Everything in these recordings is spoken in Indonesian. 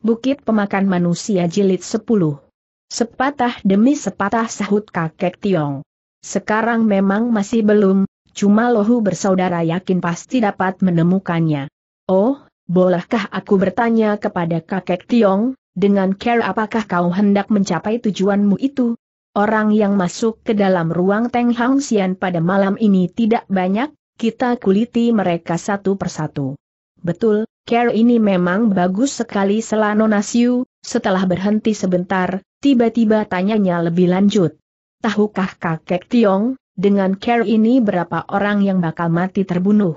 Bukit Pemakan Manusia Jilid 10. Sepatah demi sepatah sahut kakek Tiong. Sekarang memang masih belum, cuma lohu bersaudara yakin pasti dapat menemukannya. Oh, bolehkah aku bertanya kepada kakek Tiong, dengan care apakah kau hendak mencapai tujuanmu itu? Orang yang masuk ke dalam ruang Teng Hang Xian pada malam ini tidak banyak, kita kuliti mereka satu persatu. Betul, Care ini memang bagus sekali Selano Nasiu, setelah berhenti sebentar, tiba-tiba tanyanya lebih lanjut. Tahukah kakek Tiong, dengan care ini berapa orang yang bakal mati terbunuh?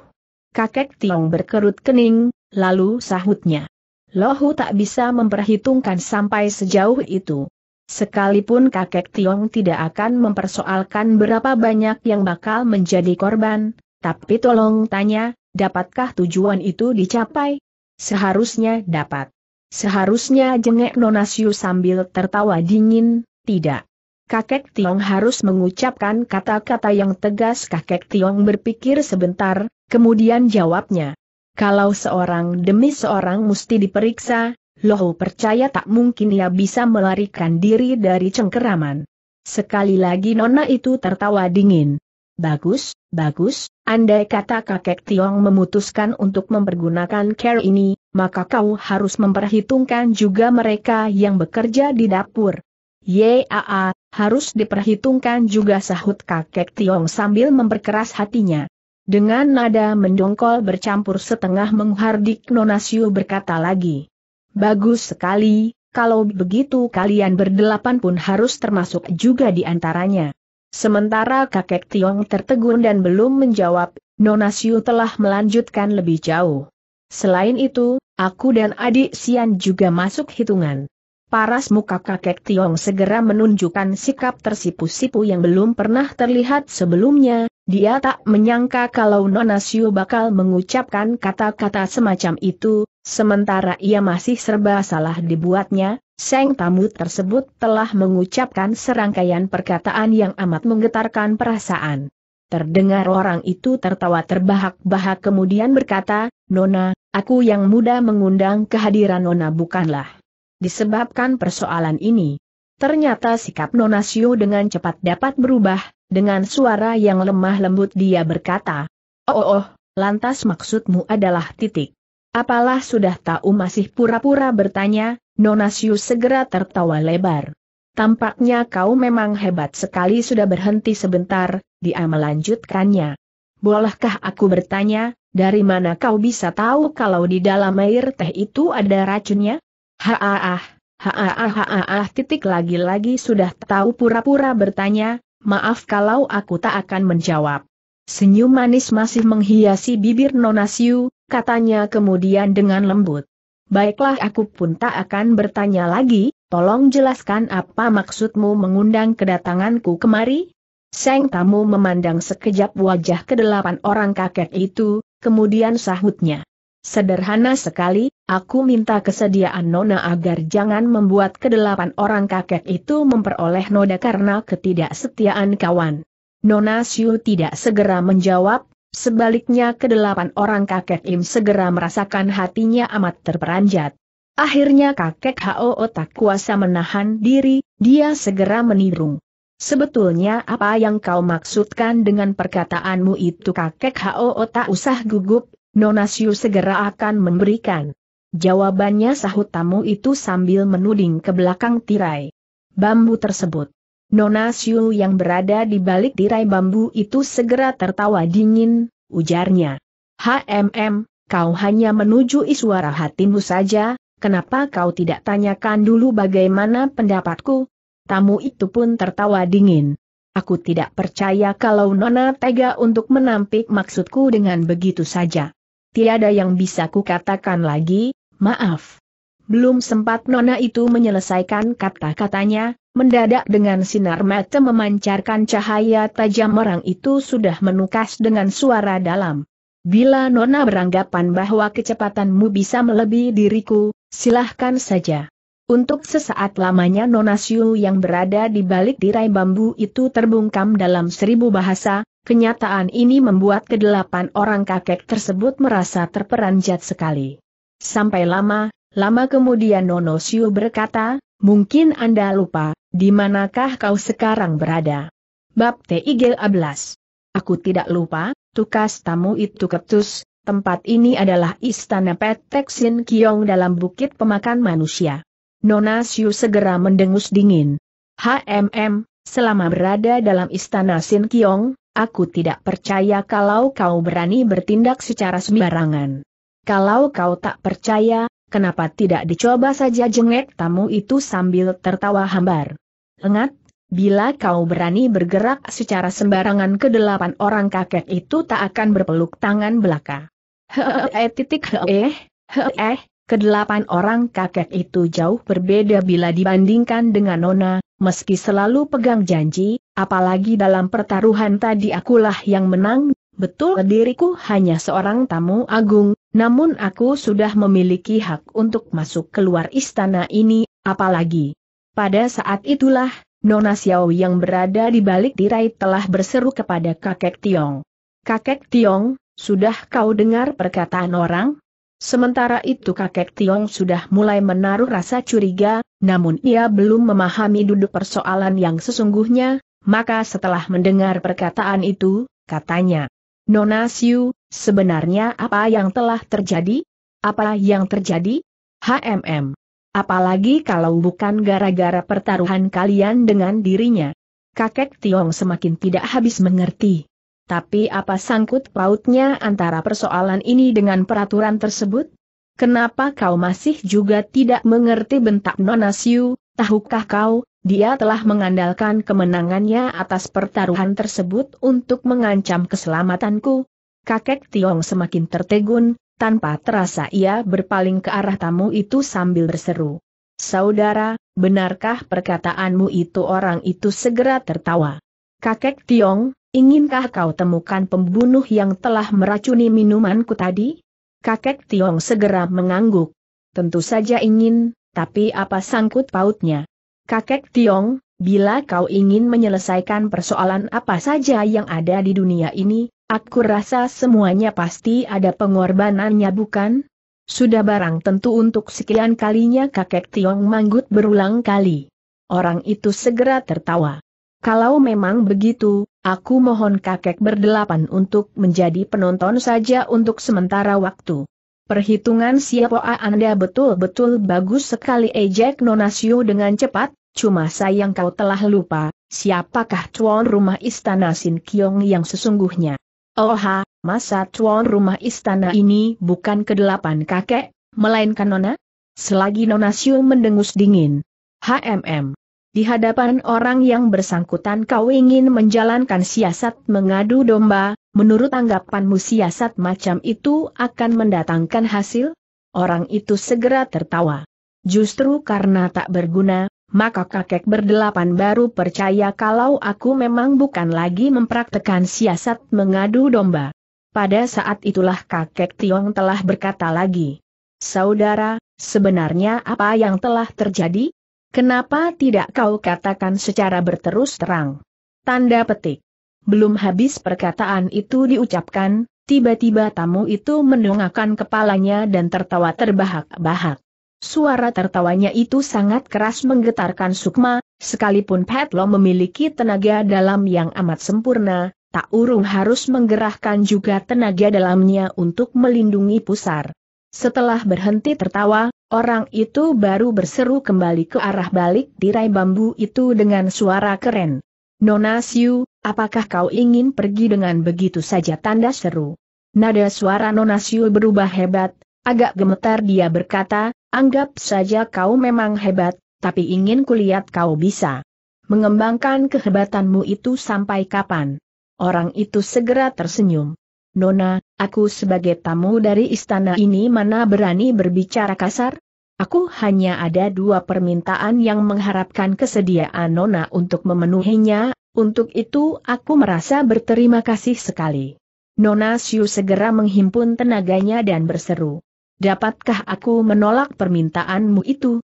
Kakek Tiong berkerut kening, lalu sahutnya. Lohu tak bisa memperhitungkan sampai sejauh itu. Sekalipun kakek Tiong tidak akan mempersoalkan berapa banyak yang bakal menjadi korban, tapi tolong tanya, Dapatkah tujuan itu dicapai? Seharusnya dapat. Seharusnya jengek Nonasiu sambil tertawa dingin, tidak. Kakek Tiong harus mengucapkan kata-kata yang tegas kakek Tiong berpikir sebentar, kemudian jawabnya. Kalau seorang demi seorang mesti diperiksa, Lohu percaya tak mungkin ia bisa melarikan diri dari cengkeraman. Sekali lagi nona itu tertawa dingin. Bagus, bagus, andai kata kakek Tiong memutuskan untuk mempergunakan care ini, maka kau harus memperhitungkan juga mereka yang bekerja di dapur. Yaa, harus diperhitungkan juga sahut kakek Tiong sambil memperkeras hatinya. Dengan nada mendongkol bercampur setengah menghardik Nonasio berkata lagi. Bagus sekali, kalau begitu kalian berdelapan pun harus termasuk juga di antaranya. Sementara kakek Tiong tertegun dan belum menjawab, Nona Siu telah melanjutkan lebih jauh. Selain itu, aku dan adik Sian juga masuk hitungan. Paras muka kakek Tiong segera menunjukkan sikap tersipu-sipu yang belum pernah terlihat sebelumnya, dia tak menyangka kalau Nona Siu bakal mengucapkan kata-kata semacam itu, Sementara ia masih serba salah dibuatnya, Seng tamu tersebut telah mengucapkan serangkaian perkataan yang amat menggetarkan perasaan. Terdengar orang itu tertawa terbahak-bahak kemudian berkata, Nona, aku yang muda mengundang kehadiran Nona bukanlah. Disebabkan persoalan ini, ternyata sikap Nona Sio dengan cepat dapat berubah, dengan suara yang lemah lembut dia berkata, Oh oh, oh lantas maksudmu adalah titik. Apalah sudah tahu masih pura-pura bertanya, Nonasius segera tertawa lebar. Tampaknya kau memang hebat sekali sudah berhenti sebentar, dia melanjutkannya. Bolehkah aku bertanya, dari mana kau bisa tahu kalau di dalam air teh itu ada racunnya? Haaah, haaah haaah titik lagi-lagi sudah tahu pura-pura bertanya, maaf kalau aku tak akan menjawab. Senyum manis masih menghiasi bibir Nonasiu, katanya kemudian dengan lembut. Baiklah aku pun tak akan bertanya lagi, tolong jelaskan apa maksudmu mengundang kedatanganku kemari? Seng tamu memandang sekejap wajah kedelapan orang kakek itu, kemudian sahutnya. Sederhana sekali, aku minta kesediaan Nona agar jangan membuat kedelapan orang kakek itu memperoleh noda karena ketidaksetiaan kawan. Nona Siu tidak segera menjawab, Sebaliknya kedelapan orang kakek Im segera merasakan hatinya amat terperanjat. Akhirnya kakek Hao tak kuasa menahan diri, dia segera menirung. Sebetulnya apa yang kau maksudkan dengan perkataanmu itu kakek Hao tak usah gugup, Nonasiu segera akan memberikan. Jawabannya sahut tamu itu sambil menuding ke belakang tirai. Bambu tersebut. Nona Siu yang berada di balik tirai bambu itu segera tertawa dingin, ujarnya. HMM, kau hanya menuju suara hatimu saja, kenapa kau tidak tanyakan dulu bagaimana pendapatku? Tamu itu pun tertawa dingin. Aku tidak percaya kalau Nona tega untuk menampik maksudku dengan begitu saja. Tiada yang bisa kukatakan lagi, maaf. Belum sempat Nona itu menyelesaikan kata-katanya, mendadak dengan sinar mata memancarkan cahaya tajam orang itu sudah menukas dengan suara dalam. Bila Nona beranggapan bahwa kecepatanmu bisa melebihi diriku, silahkan saja. Untuk sesaat lamanya Nona Siu yang berada di balik tirai bambu itu terbungkam dalam seribu bahasa, kenyataan ini membuat kedelapan orang kakek tersebut merasa terperanjat sekali. Sampai lama, Lama kemudian Nono Siu berkata, mungkin Anda lupa, di manakah kau sekarang berada? Bab TIG 11. Aku tidak lupa, tukas tamu itu ketus, tempat ini adalah istana Petek Sin Kiong dalam bukit pemakan manusia. Nona Siu segera mendengus dingin. HMM, selama berada dalam istana Sin Kiong, aku tidak percaya kalau kau berani bertindak secara sembarangan. Kalau kau tak percaya, Kenapa tidak dicoba saja jengek tamu itu sambil tertawa hambar? Lengat, bila kau berani bergerak secara sembarangan ke delapan orang kakek itu tak akan berpeluk tangan belaka. Hehehe titik heeh, heeh, kedelapan orang kakek itu jauh berbeda bila dibandingkan dengan Nona, meski selalu pegang janji, apalagi dalam pertaruhan tadi akulah yang menang, Betul diriku hanya seorang tamu agung, namun aku sudah memiliki hak untuk masuk keluar istana ini, apalagi. Pada saat itulah, Nona Xiao yang berada di balik tirai telah berseru kepada kakek Tiong. Kakek Tiong, sudah kau dengar perkataan orang? Sementara itu kakek Tiong sudah mulai menaruh rasa curiga, namun ia belum memahami duduk persoalan yang sesungguhnya, maka setelah mendengar perkataan itu, katanya, Nona Siu, sebenarnya apa yang telah terjadi? Apa yang terjadi? HMM. Apalagi kalau bukan gara-gara pertaruhan kalian dengan dirinya. Kakek Tiong semakin tidak habis mengerti. Tapi apa sangkut pautnya antara persoalan ini dengan peraturan tersebut? Kenapa kau masih juga tidak mengerti bentak Nona Siu, tahukah kau, dia telah mengandalkan kemenangannya atas pertaruhan tersebut untuk mengancam keselamatanku. Kakek Tiong semakin tertegun, tanpa terasa ia berpaling ke arah tamu itu sambil berseru. Saudara, benarkah perkataanmu itu orang itu segera tertawa? Kakek Tiong, inginkah kau temukan pembunuh yang telah meracuni minumanku tadi? Kakek Tiong segera mengangguk. Tentu saja ingin, tapi apa sangkut pautnya? Kakek Tiong, bila kau ingin menyelesaikan persoalan apa saja yang ada di dunia ini, aku rasa semuanya pasti ada pengorbanannya bukan? Sudah barang tentu untuk sekian kalinya kakek Tiong manggut berulang kali. Orang itu segera tertawa. Kalau memang begitu, aku mohon kakek berdelapan untuk menjadi penonton saja untuk sementara waktu. Perhitungan siapa Anda betul-betul bagus sekali ejek Nonasio dengan cepat, cuma sayang kau telah lupa, siapakah tuan rumah istana Sin Kiong yang sesungguhnya. Oha, masa tuan rumah istana ini bukan kedelapan kakek, melainkan Nona? Selagi Nonasio mendengus dingin. HMM. Di hadapan orang yang bersangkutan kau ingin menjalankan siasat mengadu domba, Menurut anggapanmu siasat macam itu akan mendatangkan hasil? Orang itu segera tertawa. Justru karena tak berguna, maka kakek berdelapan baru percaya kalau aku memang bukan lagi mempraktekan siasat mengadu domba. Pada saat itulah kakek Tiong telah berkata lagi. Saudara, sebenarnya apa yang telah terjadi? Kenapa tidak kau katakan secara berterus terang? Tanda petik. Belum habis perkataan itu diucapkan, tiba-tiba tamu itu mendongakkan kepalanya dan tertawa terbahak-bahak. Suara tertawanya itu sangat keras menggetarkan Sukma, sekalipun Petlo memiliki tenaga dalam yang amat sempurna, tak urung harus menggerahkan juga tenaga dalamnya untuk melindungi pusar. Setelah berhenti tertawa, orang itu baru berseru kembali ke arah balik tirai bambu itu dengan suara keren. Nona Siu, apakah kau ingin pergi dengan begitu saja tanda seru? Nada suara Nona Siu berubah hebat, agak gemetar dia berkata, anggap saja kau memang hebat, tapi ingin kulihat kau bisa mengembangkan kehebatanmu itu sampai kapan. Orang itu segera tersenyum. Nona, aku sebagai tamu dari istana ini mana berani berbicara kasar? Aku hanya ada dua permintaan yang mengharapkan kesediaan Nona untuk memenuhinya, untuk itu aku merasa berterima kasih sekali. Nona Siu segera menghimpun tenaganya dan berseru. Dapatkah aku menolak permintaanmu itu?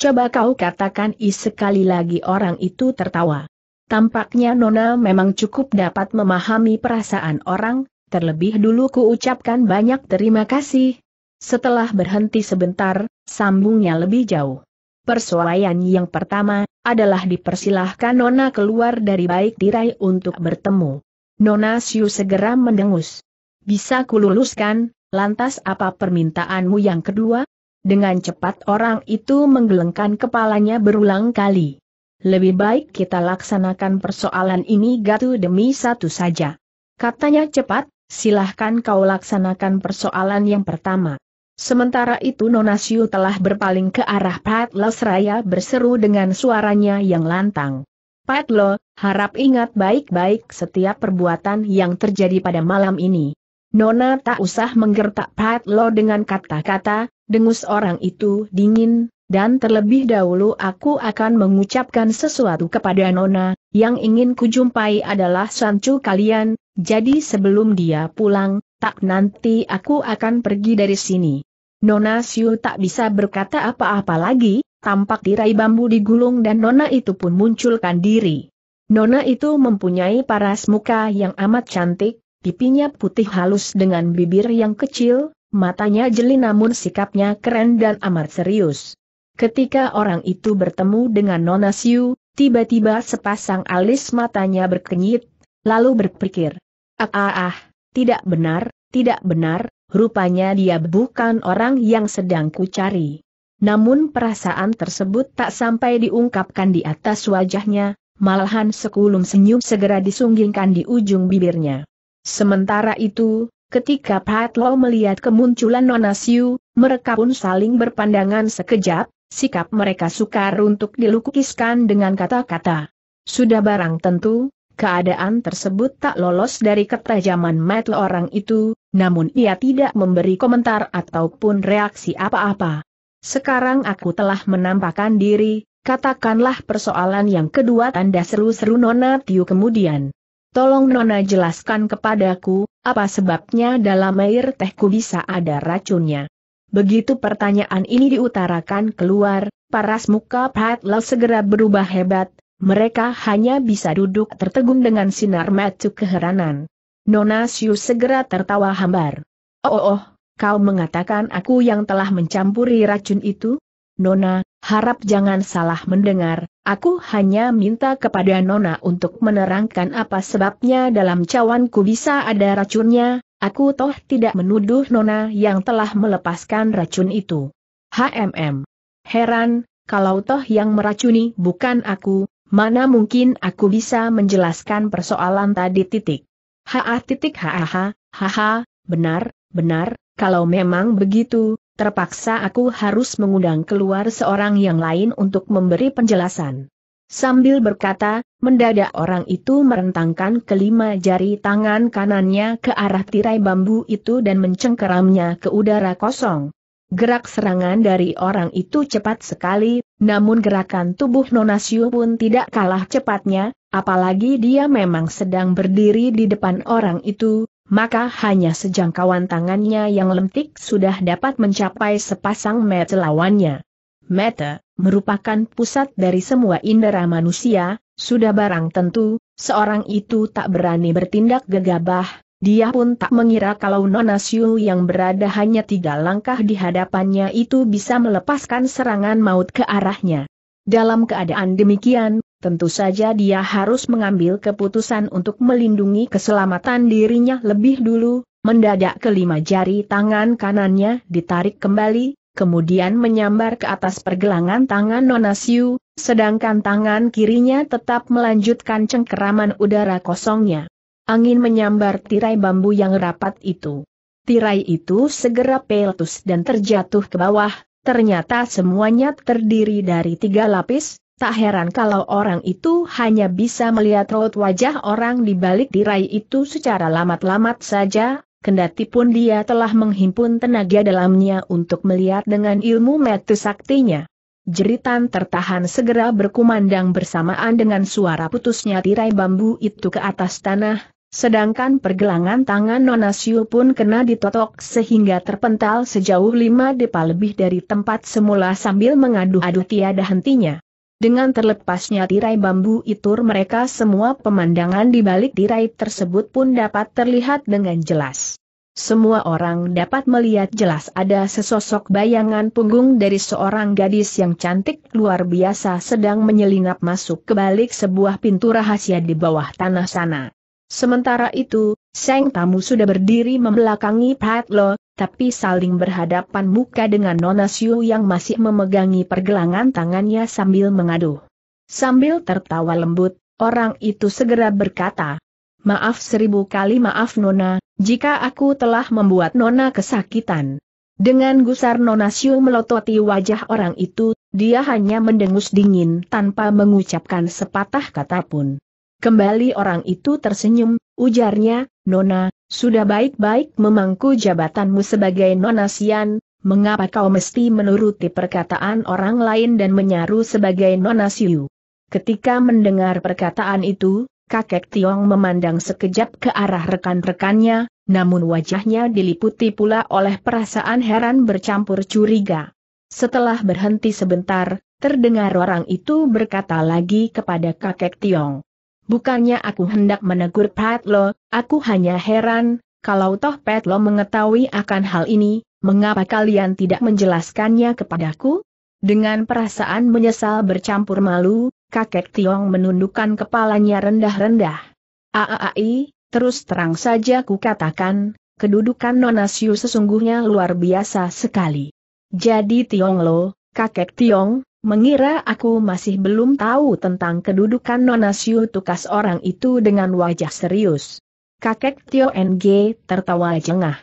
Coba kau katakan i sekali lagi orang itu tertawa. Tampaknya Nona memang cukup dapat memahami perasaan orang, terlebih dulu kuucapkan banyak terima kasih. Setelah berhenti sebentar, Sambungnya lebih jauh. Persoalan yang pertama, adalah dipersilahkan Nona keluar dari baik tirai untuk bertemu. Nona Siu segera mendengus. Bisa kululuskan, lantas apa permintaanmu yang kedua? Dengan cepat orang itu menggelengkan kepalanya berulang kali. Lebih baik kita laksanakan persoalan ini gatu demi satu saja. Katanya cepat, silahkan kau laksanakan persoalan yang pertama. Sementara itu Siu telah berpaling ke arah Patlo Seraya berseru dengan suaranya yang lantang. Pat Lo, harap ingat baik-baik setiap perbuatan yang terjadi pada malam ini. Nona tak usah menggertak Lo dengan kata-kata, dengus orang itu dingin, dan terlebih dahulu aku akan mengucapkan sesuatu kepada Nona, yang ingin kujumpai adalah sancu kalian, jadi sebelum dia pulang, tak nanti aku akan pergi dari sini. Nona Siu tak bisa berkata apa-apa lagi, tampak tirai bambu digulung dan Nona itu pun munculkan diri. Nona itu mempunyai paras muka yang amat cantik, pipinya putih halus dengan bibir yang kecil, matanya jeli namun sikapnya keren dan amat serius. Ketika orang itu bertemu dengan Nona Siu, tiba-tiba sepasang alis matanya berkenyit, lalu berpikir, ah ah ah, tidak benar, tidak benar, Rupanya dia bukan orang yang sedang kucari. Namun perasaan tersebut tak sampai diungkapkan di atas wajahnya, malahan sekulum senyum segera disunggingkan di ujung bibirnya. Sementara itu, ketika Pat Lo melihat kemunculan Nona Siu, mereka pun saling berpandangan sekejap, sikap mereka sukar untuk dilukiskan dengan kata-kata. Sudah barang tentu, Keadaan tersebut tak lolos dari ketajaman mata orang itu, namun ia tidak memberi komentar ataupun reaksi apa-apa. Sekarang aku telah menampakkan diri, katakanlah persoalan yang kedua tanda seru-seru Nona Tiu kemudian. Tolong Nona jelaskan kepadaku, apa sebabnya dalam air tehku bisa ada racunnya. Begitu pertanyaan ini diutarakan keluar, paras muka Pat Patlo segera berubah hebat, mereka hanya bisa duduk tertegun dengan sinar mata keheranan. Nona Siu segera tertawa hambar. Oh, oh, oh, kau mengatakan aku yang telah mencampuri racun itu? Nona, harap jangan salah mendengar, aku hanya minta kepada Nona untuk menerangkan apa sebabnya dalam cawanku bisa ada racunnya, aku toh tidak menuduh Nona yang telah melepaskan racun itu. HMM. Heran, kalau toh yang meracuni bukan aku, Mana mungkin aku bisa menjelaskan persoalan tadi titik. Haa titik ha ha, benar, benar, kalau memang begitu, terpaksa aku harus mengundang keluar seorang yang lain untuk memberi penjelasan. Sambil berkata, mendadak orang itu merentangkan kelima jari tangan kanannya ke arah tirai bambu itu dan mencengkeramnya ke udara kosong. Gerak serangan dari orang itu cepat sekali, namun gerakan tubuh Nonasio pun tidak kalah cepatnya, apalagi dia memang sedang berdiri di depan orang itu, maka hanya sejangkauan tangannya yang lentik sudah dapat mencapai sepasang mata lawannya. Mata, merupakan pusat dari semua indera manusia, sudah barang tentu, seorang itu tak berani bertindak gegabah, dia pun tak mengira kalau Nona Siu yang berada hanya tiga langkah di hadapannya itu bisa melepaskan serangan maut ke arahnya. Dalam keadaan demikian, tentu saja dia harus mengambil keputusan untuk melindungi keselamatan dirinya lebih dulu, mendadak kelima jari tangan kanannya ditarik kembali, kemudian menyambar ke atas pergelangan tangan Nona Siu, sedangkan tangan kirinya tetap melanjutkan cengkeraman udara kosongnya. Angin menyambar tirai bambu yang rapat itu. Tirai itu segera pelus dan terjatuh ke bawah, ternyata semuanya terdiri dari tiga lapis, tak heran kalau orang itu hanya bisa melihat raut wajah orang di balik tirai itu secara lamat-lamat saja, kendati pun dia telah menghimpun tenaga dalamnya untuk melihat dengan ilmu metu saktinya. Jeritan tertahan segera berkumandang bersamaan dengan suara putusnya tirai bambu itu ke atas tanah, Sedangkan pergelangan tangan Nonasio pun kena ditotok sehingga terpental sejauh lima depa lebih dari tempat semula sambil mengadu-adu tiada hentinya. Dengan terlepasnya tirai bambu itu, mereka semua pemandangan di balik tirai tersebut pun dapat terlihat dengan jelas. Semua orang dapat melihat jelas ada sesosok bayangan punggung dari seorang gadis yang cantik luar biasa sedang menyelinap masuk ke balik sebuah pintu rahasia di bawah tanah sana. Sementara itu, Seng Tamu sudah berdiri membelakangi Pat Lo, tapi saling berhadapan muka dengan Nona Siu yang masih memegangi pergelangan tangannya sambil mengadu. Sambil tertawa lembut, orang itu segera berkata, Maaf seribu kali maaf Nona, jika aku telah membuat Nona kesakitan. Dengan gusar Nona Siu melototi wajah orang itu, dia hanya mendengus dingin tanpa mengucapkan sepatah kata pun. Kembali orang itu tersenyum, ujarnya, Nona, sudah baik-baik memangku jabatanmu sebagai Nona Sian, mengapa kau mesti menuruti perkataan orang lain dan menyaru sebagai Nona Siu? Ketika mendengar perkataan itu, kakek Tiong memandang sekejap ke arah rekan-rekannya, namun wajahnya diliputi pula oleh perasaan heran bercampur curiga. Setelah berhenti sebentar, terdengar orang itu berkata lagi kepada kakek Tiong. Bukannya aku hendak menegur Patlo, aku hanya heran, kalau toh Patlo mengetahui akan hal ini, mengapa kalian tidak menjelaskannya kepadaku? Dengan perasaan menyesal bercampur malu, kakek Tiong menundukkan kepalanya rendah-rendah. Aai, terus terang saja ku katakan, kedudukan Nonasiu sesungguhnya luar biasa sekali. Jadi Tiong Lo, kakek Tiong, Mengira aku masih belum tahu tentang kedudukan Nona Siu tukas orang itu dengan wajah serius. Kakek Tio NG tertawa jengah.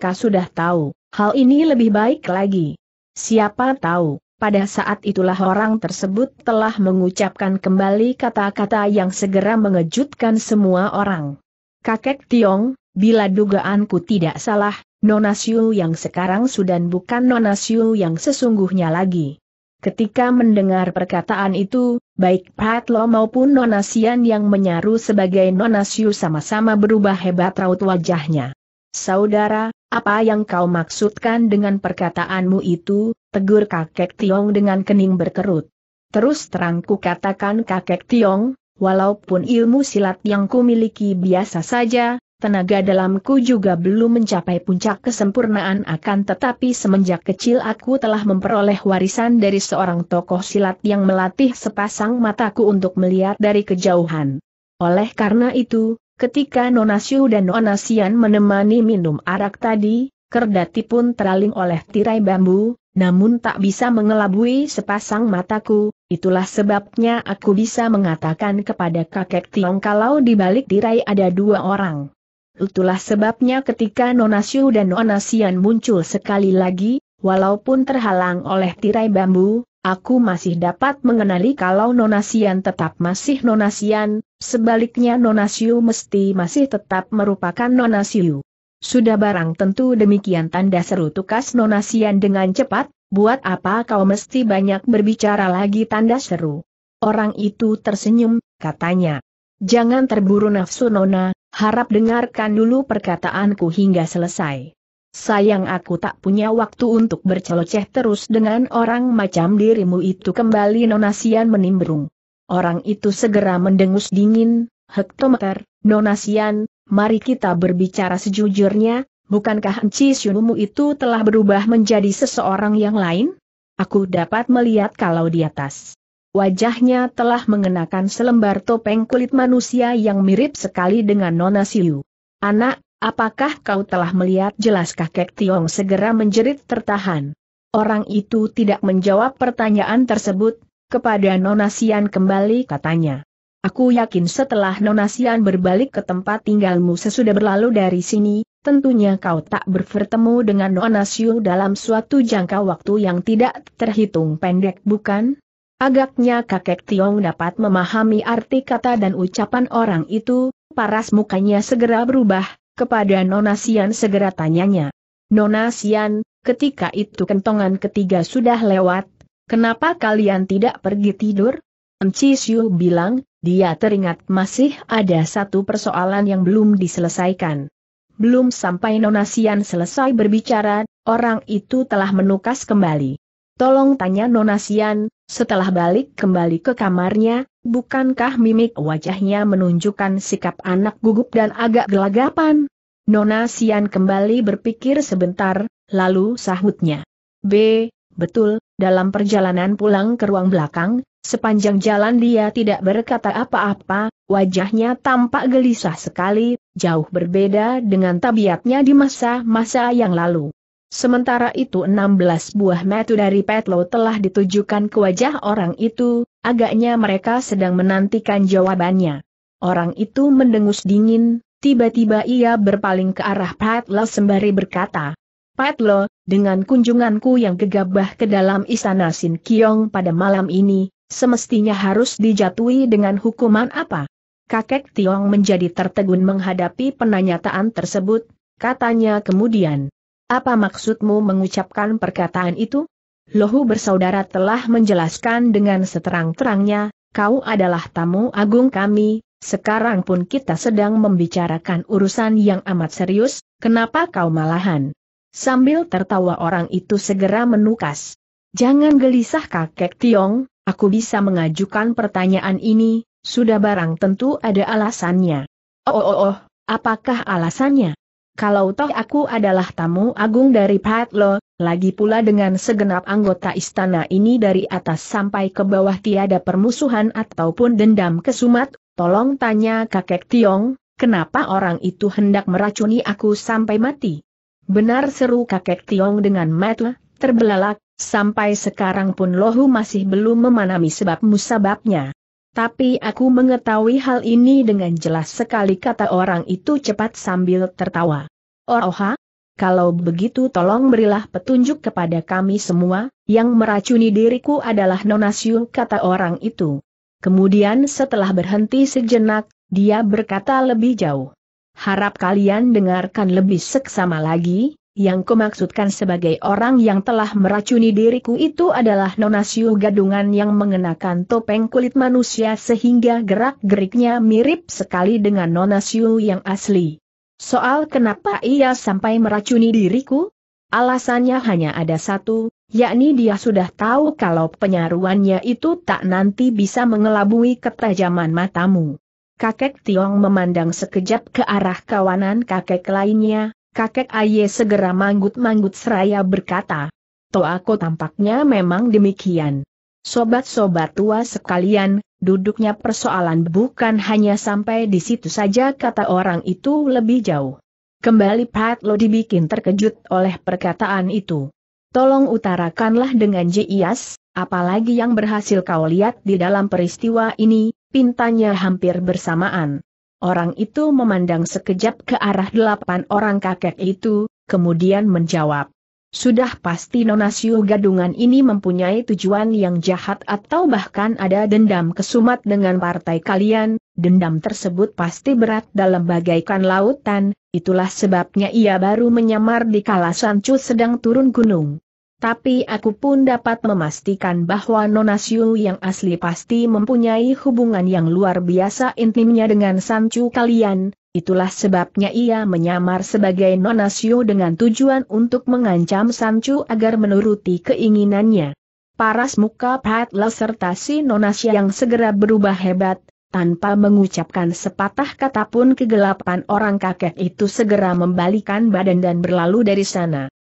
kau sudah tahu, hal ini lebih baik lagi. Siapa tahu, pada saat itulah orang tersebut telah mengucapkan kembali kata-kata yang segera mengejutkan semua orang. Kakek Tiong, bila dugaanku tidak salah, Nona Siu yang sekarang sudah bukan Nona Siu yang sesungguhnya lagi. Ketika mendengar perkataan itu, baik Patlo maupun Nonasian yang menyaru sebagai Nonasiu sama-sama berubah hebat raut wajahnya. Saudara, apa yang kau maksudkan dengan perkataanmu itu, tegur kakek Tiong dengan kening berkerut. Terus terang ku katakan kakek Tiong, walaupun ilmu silat yang kumiliki biasa saja, tenaga dalamku juga belum mencapai puncak kesempurnaan akan tetapi semenjak kecil aku telah memperoleh warisan dari seorang tokoh silat yang melatih sepasang mataku untuk melihat dari kejauhan. Oleh karena itu, ketika Nona dan Nona menemani minum arak tadi, Kerdati pun teraling oleh tirai bambu, namun tak bisa mengelabui sepasang mataku, itulah sebabnya aku bisa mengatakan kepada kakek Tiong kalau di balik tirai ada dua orang. Itulah sebabnya ketika Nona dan Nona muncul sekali lagi, walaupun terhalang oleh tirai bambu, aku masih dapat mengenali kalau Nonasian tetap masih Nonasian, sebaliknya Nona mesti masih tetap merupakan Nona Sudah barang tentu demikian tanda seru tukas Nonasian dengan cepat, buat apa kau mesti banyak berbicara lagi tanda seru. Orang itu tersenyum, katanya. Jangan terburu nafsu Nona, harap dengarkan dulu perkataanku hingga selesai. Sayang aku tak punya waktu untuk berceloceh terus dengan orang macam dirimu itu kembali Nona Sian menimbrung. Orang itu segera mendengus dingin, hektometer, Nona Sian, mari kita berbicara sejujurnya, bukankah Enci Syunumu itu telah berubah menjadi seseorang yang lain? Aku dapat melihat kalau di atas. Wajahnya telah mengenakan selembar topeng kulit manusia yang mirip sekali dengan Nona Siu. Anak, apakah kau telah melihat jelas kakek Tiong segera menjerit tertahan? Orang itu tidak menjawab pertanyaan tersebut, kepada Nona Sian kembali katanya. Aku yakin setelah Nona Sian berbalik ke tempat tinggalmu sesudah berlalu dari sini, tentunya kau tak bertemu dengan Nona Siu dalam suatu jangka waktu yang tidak terhitung pendek bukan? Agaknya kakek Tiong dapat memahami arti kata dan ucapan orang itu, paras mukanya segera berubah, kepada Nona Sian segera tanyanya. Nona Sian, ketika itu kentongan ketiga sudah lewat, kenapa kalian tidak pergi tidur? Enci Siu bilang, dia teringat masih ada satu persoalan yang belum diselesaikan. Belum sampai Nona Sian selesai berbicara, orang itu telah menukas kembali. Tolong tanya Nona Sian, setelah balik kembali ke kamarnya, bukankah mimik wajahnya menunjukkan sikap anak gugup dan agak gelagapan? Nona Sian kembali berpikir sebentar, lalu sahutnya. B. Betul, dalam perjalanan pulang ke ruang belakang, sepanjang jalan dia tidak berkata apa-apa, wajahnya tampak gelisah sekali, jauh berbeda dengan tabiatnya di masa-masa yang lalu. Sementara itu 16 buah metu dari Petlo telah ditujukan ke wajah orang itu, agaknya mereka sedang menantikan jawabannya. Orang itu mendengus dingin, tiba-tiba ia berpaling ke arah Petlo sembari berkata, Petlo, dengan kunjunganku yang gegabah ke dalam istana Sin Kiong pada malam ini, semestinya harus dijatuhi dengan hukuman apa? Kakek Tiong menjadi tertegun menghadapi penanyataan tersebut, katanya kemudian. Apa maksudmu mengucapkan perkataan itu? Lohu bersaudara telah menjelaskan dengan seterang-terangnya, kau adalah tamu agung kami, sekarang pun kita sedang membicarakan urusan yang amat serius, kenapa kau malahan? Sambil tertawa orang itu segera menukas. Jangan gelisah kakek Tiong, aku bisa mengajukan pertanyaan ini, sudah barang tentu ada alasannya. Oh oh oh, oh. apakah alasannya? kalau toh aku adalah tamu agung dari Patlo, lagi pula dengan segenap anggota istana ini dari atas sampai ke bawah tiada permusuhan ataupun dendam kesumat, tolong tanya kakek Tiong, kenapa orang itu hendak meracuni aku sampai mati? Benar seru kakek Tiong dengan mata, terbelalak, sampai sekarang pun lohu masih belum memanami sebab musababnya. Tapi aku mengetahui hal ini dengan jelas sekali kata orang itu cepat sambil tertawa. Oroha, oh, oh, kalau begitu tolong berilah petunjuk kepada kami semua, yang meracuni diriku adalah Nonasyu kata orang itu. Kemudian setelah berhenti sejenak, dia berkata lebih jauh. Harap kalian dengarkan lebih seksama lagi, yang kumaksudkan sebagai orang yang telah meracuni diriku itu adalah nonasiu Gadungan yang mengenakan topeng kulit manusia sehingga gerak-geriknya mirip sekali dengan nonasiu yang asli. Soal kenapa ia sampai meracuni diriku? Alasannya hanya ada satu, yakni dia sudah tahu kalau penyaruannya itu tak nanti bisa mengelabui ketajaman matamu. Kakek Tiong memandang sekejap ke arah kawanan kakek lainnya, Kakek Aye segera manggut-manggut seraya berkata, aku tampaknya memang demikian. Sobat-sobat tua sekalian, duduknya persoalan bukan hanya sampai di situ saja kata orang itu lebih jauh. Kembali Pat Lo dibikin terkejut oleh perkataan itu. Tolong utarakanlah dengan jias, apalagi yang berhasil kau lihat di dalam peristiwa ini, pintanya hampir bersamaan. Orang itu memandang sekejap ke arah delapan orang kakek itu, kemudian menjawab. Sudah pasti Nonasiu gadungan ini mempunyai tujuan yang jahat atau bahkan ada dendam kesumat dengan partai kalian, dendam tersebut pasti berat dalam bagaikan lautan, itulah sebabnya ia baru menyamar di kala Sancu sedang turun gunung. Tapi aku pun dapat memastikan bahwa Nona Siu yang asli pasti mempunyai hubungan yang luar biasa intimnya dengan Sancu kalian, itulah sebabnya ia menyamar sebagai Nona Siu dengan tujuan untuk mengancam Sancu agar menuruti keinginannya. Paras muka Pat serta si Nona Siu yang segera berubah hebat, tanpa mengucapkan sepatah kata pun kegelapan orang kakek itu segera membalikan badan dan berlalu dari sana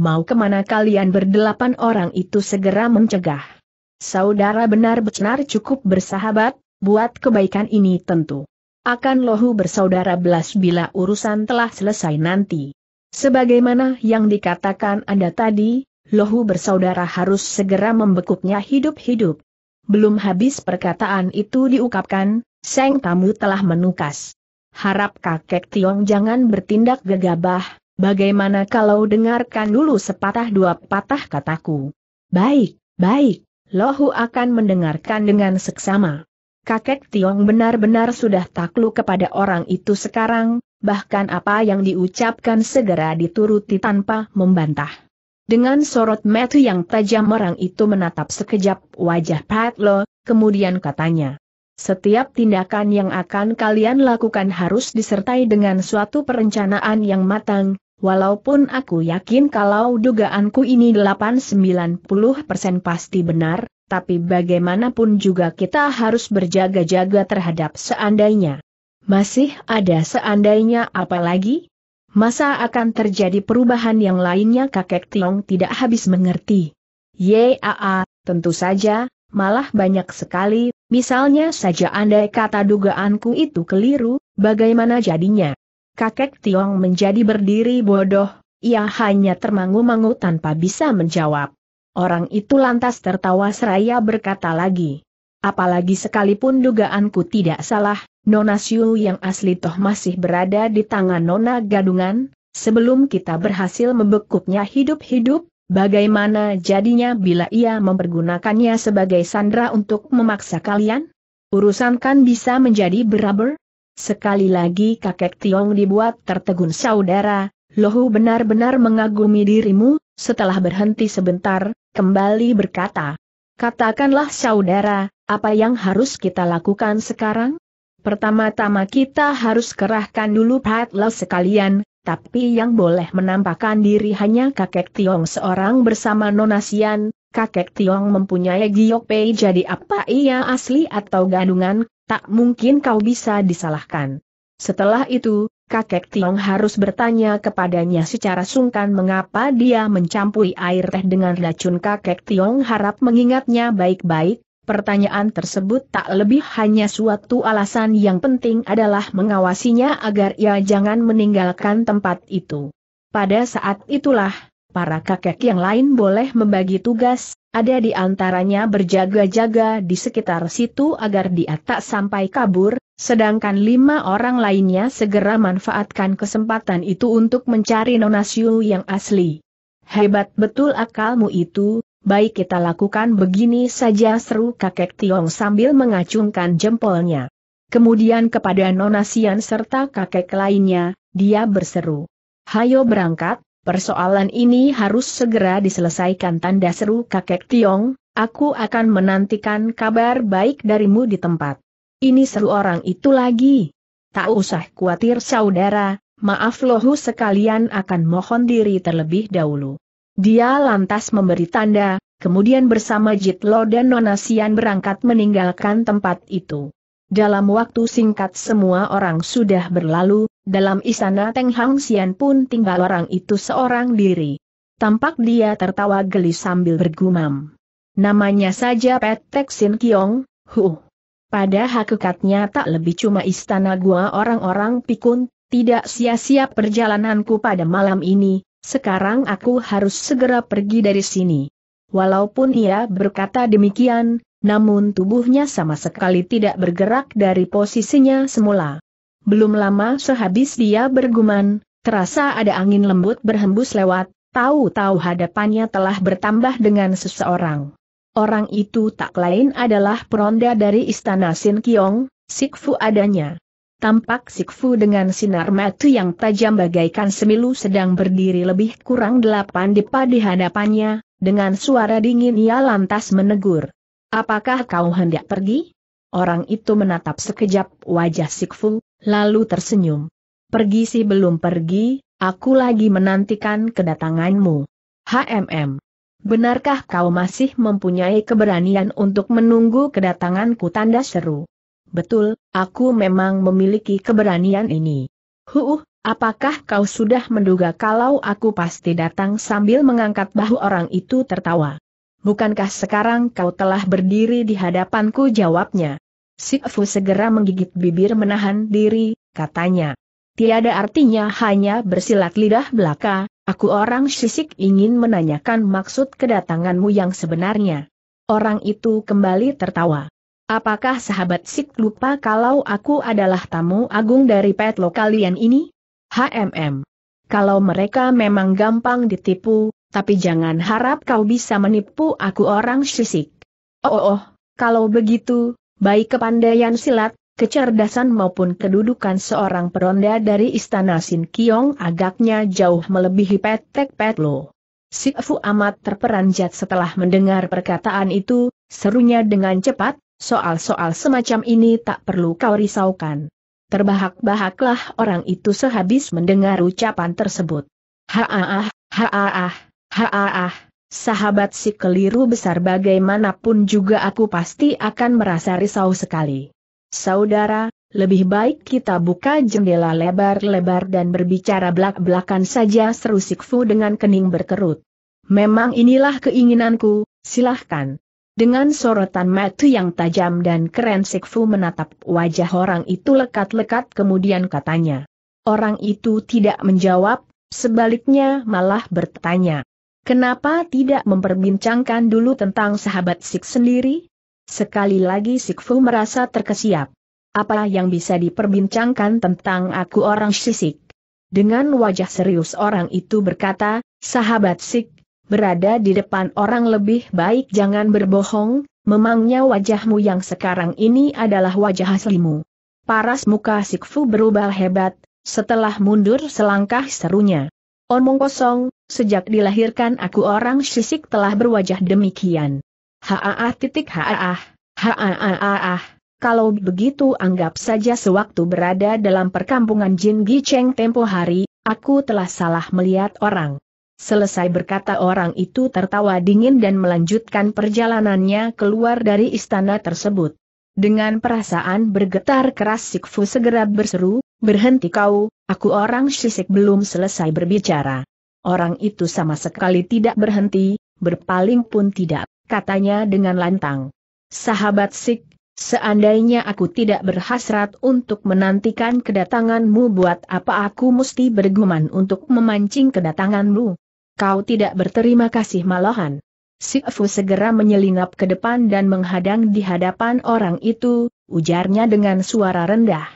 mau kemana kalian berdelapan orang itu segera mencegah. Saudara benar-benar cukup bersahabat, buat kebaikan ini tentu. Akan lohu bersaudara belas bila urusan telah selesai nanti. Sebagaimana yang dikatakan Anda tadi, lohu bersaudara harus segera membekuknya hidup-hidup. Belum habis perkataan itu diungkapkan, Seng tamu telah menukas. Harap kakek Tiong jangan bertindak gegabah, bagaimana kalau dengarkan dulu sepatah dua patah kataku? Baik, baik, Lohu akan mendengarkan dengan seksama. Kakek Tiong benar-benar sudah takluk kepada orang itu sekarang, bahkan apa yang diucapkan segera dituruti tanpa membantah. Dengan sorot metu yang tajam orang itu menatap sekejap wajah Pat Lo, kemudian katanya, setiap tindakan yang akan kalian lakukan harus disertai dengan suatu perencanaan yang matang, Walaupun aku yakin kalau dugaanku ini 8-90% pasti benar, tapi bagaimanapun juga kita harus berjaga-jaga terhadap seandainya. Masih ada seandainya apa lagi? Masa akan terjadi perubahan yang lainnya kakek Tiong tidak habis mengerti. Yaa, tentu saja, malah banyak sekali, misalnya saja andai kata dugaanku itu keliru, bagaimana jadinya? kakek Tiong menjadi berdiri bodoh, ia hanya termangu-mangu tanpa bisa menjawab. Orang itu lantas tertawa seraya berkata lagi. Apalagi sekalipun dugaanku tidak salah, Nona Siu yang asli toh masih berada di tangan Nona Gadungan, sebelum kita berhasil membekuknya hidup-hidup, bagaimana jadinya bila ia mempergunakannya sebagai sandra untuk memaksa kalian? Urusan kan bisa menjadi beraber, Sekali lagi kakek Tiong dibuat tertegun saudara, Lohu benar-benar mengagumi dirimu, setelah berhenti sebentar, kembali berkata. Katakanlah saudara, apa yang harus kita lakukan sekarang? Pertama-tama kita harus kerahkan dulu lo sekalian, tapi yang boleh menampakkan diri hanya kakek Tiong seorang bersama Nonasian, kakek Tiong mempunyai giok pei, jadi apa ia asli atau gadungan, tak mungkin kau bisa disalahkan. Setelah itu, kakek Tiong harus bertanya kepadanya secara sungkan mengapa dia mencampuri air teh dengan racun kakek Tiong harap mengingatnya baik-baik, pertanyaan tersebut tak lebih hanya suatu alasan yang penting adalah mengawasinya agar ia jangan meninggalkan tempat itu. Pada saat itulah, para kakek yang lain boleh membagi tugas, ada di antaranya berjaga-jaga di sekitar situ agar dia tak sampai kabur, sedangkan lima orang lainnya segera manfaatkan kesempatan itu untuk mencari Nona yang asli. Hebat betul akalmu itu, baik kita lakukan begini saja seru kakek Tiong sambil mengacungkan jempolnya. Kemudian kepada nonasian serta kakek lainnya, dia berseru. Hayo berangkat, Persoalan ini harus segera diselesaikan tanda seru kakek Tiong, aku akan menantikan kabar baik darimu di tempat. Ini seru orang itu lagi. Tak usah khawatir saudara, maaf lohu sekalian akan mohon diri terlebih dahulu. Dia lantas memberi tanda, kemudian bersama Jitlo dan Nonasian berangkat meninggalkan tempat itu. Dalam waktu singkat semua orang sudah berlalu, dalam istana Teng Hang Xian pun tinggal orang itu seorang diri. Tampak dia tertawa geli sambil bergumam. Namanya saja Petek Sin Kiong, huh. Pada hakikatnya tak lebih cuma istana gua orang-orang pikun, tidak sia-sia perjalananku pada malam ini, sekarang aku harus segera pergi dari sini. Walaupun ia berkata demikian, namun tubuhnya sama sekali tidak bergerak dari posisinya semula. Belum lama sehabis dia bergumam, terasa ada angin lembut berhembus lewat, tahu-tahu hadapannya telah bertambah dengan seseorang. Orang itu tak lain adalah peronda dari istana Sin Kiong, Sikfu adanya. Tampak Sikfu dengan sinar mata yang tajam bagaikan semilu sedang berdiri lebih kurang delapan depa di hadapannya, dengan suara dingin ia lantas menegur. Apakah kau hendak pergi? Orang itu menatap sekejap wajah Sikfu, lalu tersenyum. Pergi sih belum pergi, aku lagi menantikan kedatanganmu. HMM. Benarkah kau masih mempunyai keberanian untuk menunggu kedatanganku tanda seru? Betul, aku memang memiliki keberanian ini. Huh, apakah kau sudah menduga kalau aku pasti datang sambil mengangkat bahu orang itu tertawa? Bukankah sekarang kau telah berdiri di hadapanku jawabnya? Si Fu segera menggigit bibir menahan diri, katanya. Tiada artinya hanya bersilat lidah belaka, aku orang sisik ingin menanyakan maksud kedatanganmu yang sebenarnya. Orang itu kembali tertawa. Apakah sahabat Sik lupa kalau aku adalah tamu agung dari petlo kalian ini? HMM. Kalau mereka memang gampang ditipu, tapi jangan harap kau bisa menipu aku orang sisik. Oh, oh, oh kalau begitu, baik kepandaian silat, kecerdasan maupun kedudukan seorang peronda dari istana Sin Kiong agaknya jauh melebihi Petek Petlo. Si Fu amat terperanjat setelah mendengar perkataan itu, serunya dengan cepat, soal-soal semacam ini tak perlu kau risaukan. Terbahak-bahaklah orang itu sehabis mendengar ucapan tersebut. Haaah, haaah, haaah. Sahabat si keliru besar bagaimanapun juga aku pasti akan merasa risau sekali. Saudara, lebih baik kita buka jendela lebar-lebar dan berbicara belak-belakan saja seru Sikfu dengan kening berkerut. Memang inilah keinginanku, silahkan. Dengan sorotan mata yang tajam dan keren Sikfu menatap wajah orang itu lekat-lekat kemudian katanya. Orang itu tidak menjawab, sebaliknya malah bertanya. Kenapa tidak memperbincangkan dulu tentang sahabat Sik sendiri? Sekali lagi Sik Fu merasa terkesiap. Apa yang bisa diperbincangkan tentang aku orang Sisik? Dengan wajah serius orang itu berkata, sahabat Sik, berada di depan orang lebih baik jangan berbohong, memangnya wajahmu yang sekarang ini adalah wajah aslimu. Paras muka Sik Fu berubah hebat, setelah mundur selangkah serunya. Omong kosong, Sejak dilahirkan aku orang sisik telah berwajah demikian. Haa titik haa, haa Kalau begitu anggap saja sewaktu berada dalam perkampungan Jin Gicheng tempo hari, aku telah salah melihat orang. Selesai berkata orang itu tertawa dingin dan melanjutkan perjalanannya keluar dari istana tersebut. Dengan perasaan bergetar keras Sikfu segera berseru, berhenti kau, aku orang sisik belum selesai berbicara. Orang itu sama sekali tidak berhenti, berpaling pun tidak, katanya dengan lantang. Sahabat Sik, seandainya aku tidak berhasrat untuk menantikan kedatanganmu buat apa aku mesti bergumam untuk memancing kedatanganmu? Kau tidak berterima kasih malahan. Fu segera menyelinap ke depan dan menghadang di hadapan orang itu, ujarnya dengan suara rendah.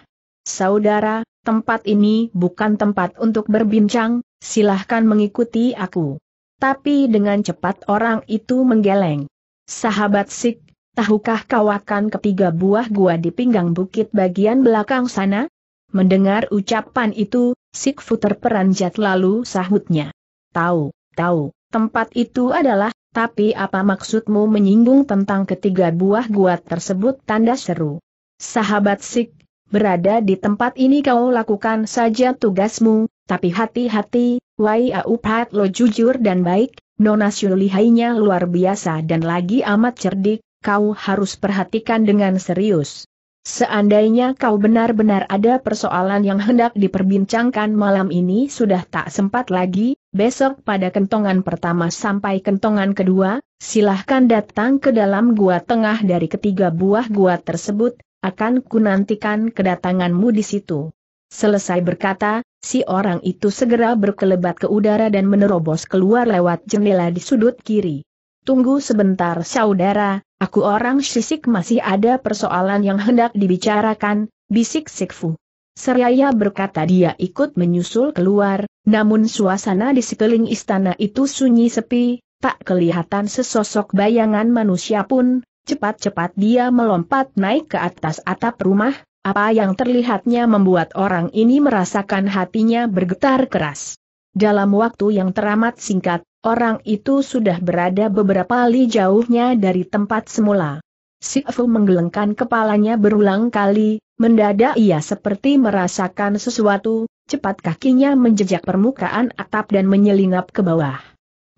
Saudara, tempat ini bukan tempat untuk berbincang, silahkan mengikuti aku. Tapi dengan cepat orang itu menggeleng. Sahabat Sik, tahukah kau akan ketiga buah gua di pinggang bukit bagian belakang sana? Mendengar ucapan itu, Sik Fu terperanjat lalu sahutnya. Tahu, tahu, tempat itu adalah, tapi apa maksudmu menyinggung tentang ketiga buah gua tersebut tanda seru? Sahabat Sik, Berada di tempat ini kau lakukan saja tugasmu, tapi hati-hati, Wai Au Lo jujur dan baik, Nona Syulihainya luar biasa dan lagi amat cerdik, kau harus perhatikan dengan serius. Seandainya kau benar-benar ada persoalan yang hendak diperbincangkan malam ini sudah tak sempat lagi, besok pada kentongan pertama sampai kentongan kedua, silahkan datang ke dalam gua tengah dari ketiga buah gua tersebut, akan kunantikan kedatanganmu di situ. Selesai berkata, si orang itu segera berkelebat ke udara dan menerobos keluar lewat jendela di sudut kiri. Tunggu sebentar saudara, aku orang sisik masih ada persoalan yang hendak dibicarakan, bisik Sikfu. Seraya berkata dia ikut menyusul keluar, namun suasana di sekeliling istana itu sunyi sepi, tak kelihatan sesosok bayangan manusia pun, Cepat-cepat dia melompat naik ke atas atap rumah, apa yang terlihatnya membuat orang ini merasakan hatinya bergetar keras. Dalam waktu yang teramat singkat, orang itu sudah berada beberapa li jauhnya dari tempat semula. Si Fu menggelengkan kepalanya berulang kali, mendadak ia seperti merasakan sesuatu, cepat kakinya menjejak permukaan atap dan menyelinap ke bawah.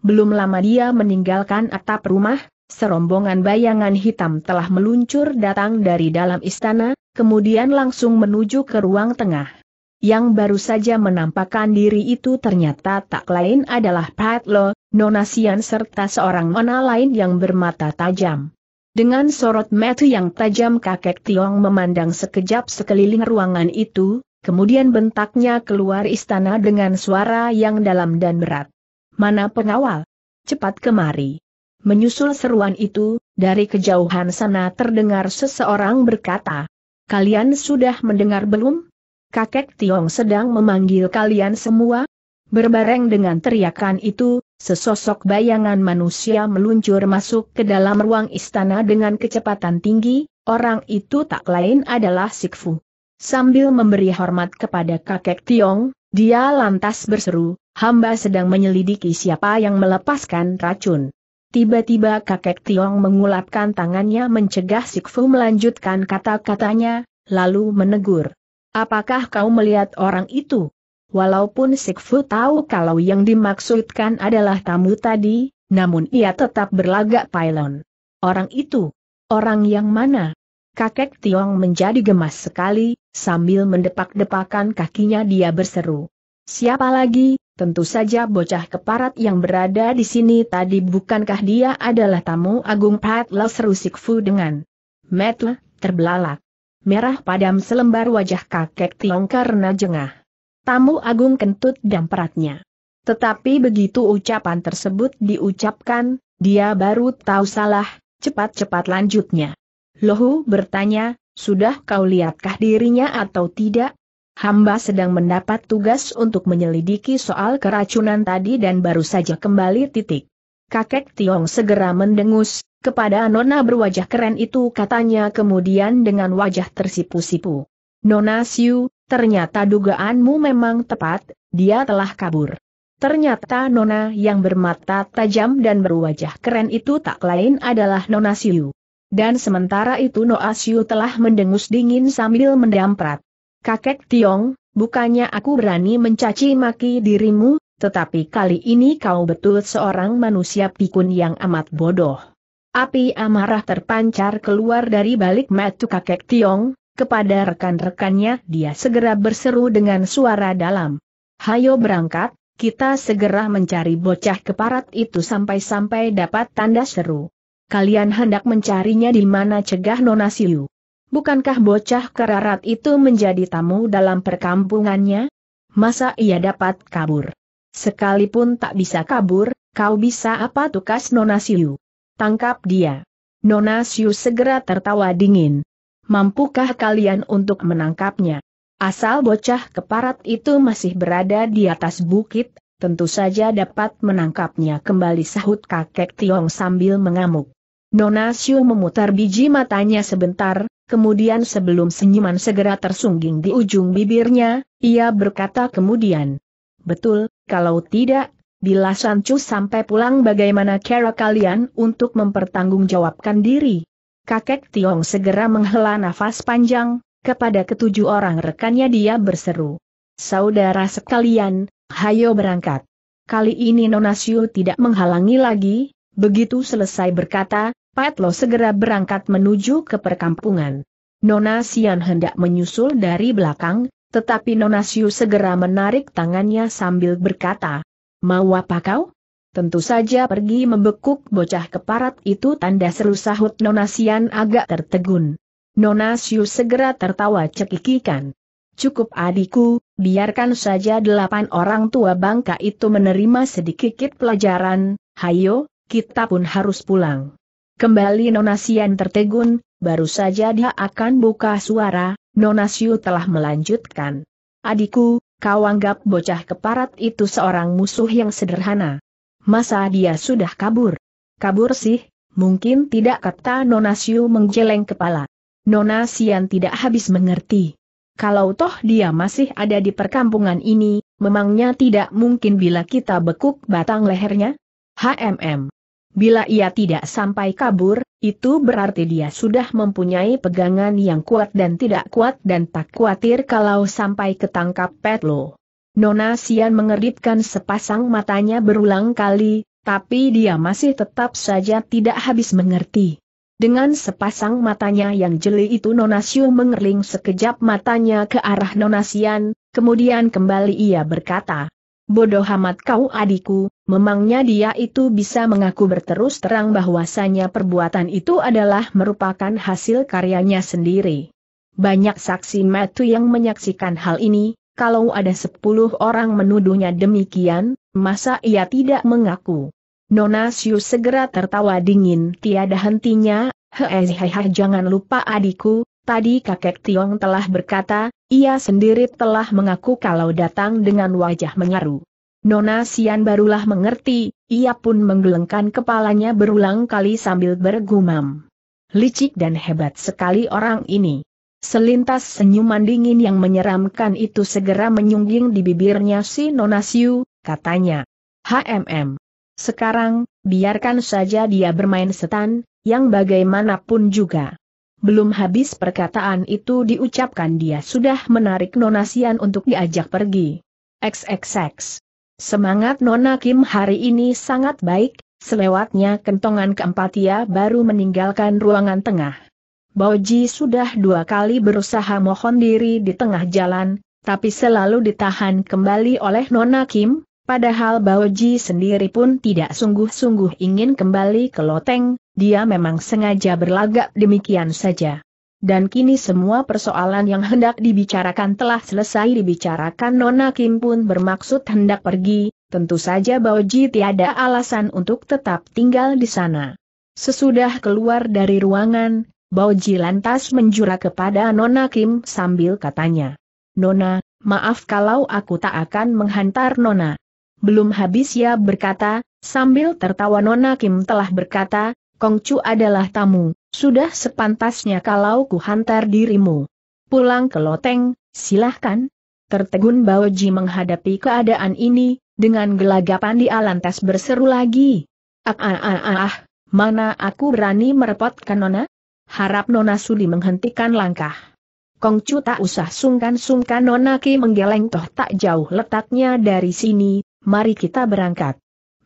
Belum lama dia meninggalkan atap rumah, Serombongan bayangan hitam telah meluncur datang dari dalam istana, kemudian langsung menuju ke ruang tengah. Yang baru saja menampakkan diri itu ternyata tak lain adalah Patlo, Nonasian serta seorang nona lain yang bermata tajam. Dengan sorot mata yang tajam kakek Tiong memandang sekejap sekeliling ruangan itu, kemudian bentaknya keluar istana dengan suara yang dalam dan berat. Mana pengawal? Cepat kemari. Menyusul seruan itu, dari kejauhan sana terdengar seseorang berkata, Kalian sudah mendengar belum? Kakek Tiong sedang memanggil kalian semua? Berbareng dengan teriakan itu, sesosok bayangan manusia meluncur masuk ke dalam ruang istana dengan kecepatan tinggi, orang itu tak lain adalah Sikfu. Sambil memberi hormat kepada kakek Tiong, dia lantas berseru, hamba sedang menyelidiki siapa yang melepaskan racun. Tiba-tiba kakek Tiong mengulapkan tangannya mencegah Sikfu melanjutkan kata-katanya, lalu menegur. Apakah kau melihat orang itu? Walaupun Sikfu tahu kalau yang dimaksudkan adalah tamu tadi, namun ia tetap berlagak pailon. Orang itu? Orang yang mana? Kakek Tiong menjadi gemas sekali, sambil mendepak-depakan kakinya dia berseru. Siapa lagi, Tentu saja bocah keparat yang berada di sini tadi bukankah dia adalah tamu agung Patla seru Sikfu dengan metle, terbelalak. Merah padam selembar wajah kakek Tiong karena jengah. Tamu agung kentut dan peratnya. Tetapi begitu ucapan tersebut diucapkan, dia baru tahu salah, cepat-cepat lanjutnya. Lohu bertanya, sudah kau lihatkah dirinya atau tidak? hamba sedang mendapat tugas untuk menyelidiki soal keracunan tadi dan baru saja kembali titik. Kakek Tiong segera mendengus, kepada Nona berwajah keren itu katanya kemudian dengan wajah tersipu-sipu. Nona Siu, ternyata dugaanmu memang tepat, dia telah kabur. Ternyata Nona yang bermata tajam dan berwajah keren itu tak lain adalah Nona Siu. Dan sementara itu Noa Siu telah mendengus dingin sambil mendamprat. Kakek Tiong, bukannya aku berani mencaci maki dirimu, tetapi kali ini kau betul seorang manusia pikun yang amat bodoh. Api amarah terpancar keluar dari balik mata kakek Tiong, kepada rekan-rekannya dia segera berseru dengan suara dalam. Hayo berangkat, kita segera mencari bocah keparat itu sampai-sampai dapat tanda seru. Kalian hendak mencarinya di mana cegah nonasiu. Bukankah bocah kerarat itu menjadi tamu dalam perkampungannya? Masa ia dapat kabur? Sekalipun tak bisa kabur, kau bisa apa tukas Nona Siu? Tangkap dia. Nona Siu segera tertawa dingin. Mampukah kalian untuk menangkapnya? Asal bocah keparat itu masih berada di atas bukit, tentu saja dapat menangkapnya kembali sahut kakek Tiong sambil mengamuk. Nona Siu memutar biji matanya sebentar, kemudian sebelum senyuman segera tersungging di ujung bibirnya, ia berkata kemudian, Betul, kalau tidak, bila Sancu sampai pulang bagaimana cara kalian untuk mempertanggungjawabkan diri? Kakek Tiong segera menghela nafas panjang, kepada ketujuh orang rekannya dia berseru. Saudara sekalian, hayo berangkat. Kali ini Nonasio tidak menghalangi lagi, begitu selesai berkata, lo segera berangkat menuju ke perkampungan. Nona Sian hendak menyusul dari belakang, tetapi Nona Siu segera menarik tangannya sambil berkata, Mau apa kau? Tentu saja pergi membekuk bocah keparat itu tanda seru sahut Nona Sian agak tertegun. Nona Siu segera tertawa cekikikan. Cukup adikku, biarkan saja delapan orang tua bangka itu menerima sedikit pelajaran, hayo, kita pun harus pulang. Kembali Nona Sian tertegun, baru saja dia akan buka suara, Nona Siu telah melanjutkan. Adikku, kau anggap bocah keparat itu seorang musuh yang sederhana. Masa dia sudah kabur? Kabur sih, mungkin tidak kata Nona Siu menggeleng kepala. Nona Sian tidak habis mengerti. Kalau toh dia masih ada di perkampungan ini, memangnya tidak mungkin bila kita bekuk batang lehernya? HMM. Bila ia tidak sampai kabur, itu berarti dia sudah mempunyai pegangan yang kuat dan tidak kuat dan tak khawatir kalau sampai ketangkap Petlo. Nona Sian mengeritkan sepasang matanya berulang kali, tapi dia masih tetap saja tidak habis mengerti. Dengan sepasang matanya yang jeli itu Nona Siu mengerling sekejap matanya ke arah Nona Sian, kemudian kembali ia berkata, Bodoh amat kau adikku, memangnya dia itu bisa mengaku berterus terang bahwasanya perbuatan itu adalah merupakan hasil karyanya sendiri. Banyak saksi matu yang menyaksikan hal ini, kalau ada sepuluh orang menuduhnya demikian, masa ia tidak mengaku? Nona Siu segera tertawa dingin tiada hentinya, Hehehe jangan lupa adikku, tadi kakek Tiong telah berkata, ia sendiri telah mengaku kalau datang dengan wajah menyaru. Nona Sian barulah mengerti, ia pun menggelengkan kepalanya berulang kali sambil bergumam. Licik dan hebat sekali orang ini. Selintas senyuman dingin yang menyeramkan itu segera menyungging di bibirnya si Nona Siu, katanya. HMM. Sekarang, biarkan saja dia bermain setan, yang bagaimanapun juga. Belum habis perkataan itu diucapkan dia sudah menarik Nona Sian untuk diajak pergi. XXX. Semangat Nona Kim hari ini sangat baik, selewatnya kentongan keempat ia baru meninggalkan ruangan tengah. Boji sudah dua kali berusaha mohon diri di tengah jalan, tapi selalu ditahan kembali oleh Nona Kim, padahal Boji sendiri pun tidak sungguh-sungguh ingin kembali ke loteng, dia memang sengaja berlagak demikian saja. Dan kini semua persoalan yang hendak dibicarakan telah selesai dibicarakan Nona Kim pun bermaksud hendak pergi, tentu saja Baoji tiada alasan untuk tetap tinggal di sana. Sesudah keluar dari ruangan, Baoji lantas menjura kepada Nona Kim sambil katanya, Nona, maaf kalau aku tak akan menghantar Nona. Belum habis ya berkata, sambil tertawa Nona Kim telah berkata, Kongcu adalah tamu, sudah sepantasnya kalau ku hantar dirimu. Pulang ke Loteng, silahkan. Tertegun Baoji menghadapi keadaan ini, dengan gelagapan di alantas berseru lagi. Ah, ah ah ah ah, mana aku berani merepotkan Nona? Harap Nona Sudi menghentikan langkah. Kongcu tak usah sungkan-sungkan Nona Ki menggeleng toh tak jauh letaknya dari sini, mari kita berangkat.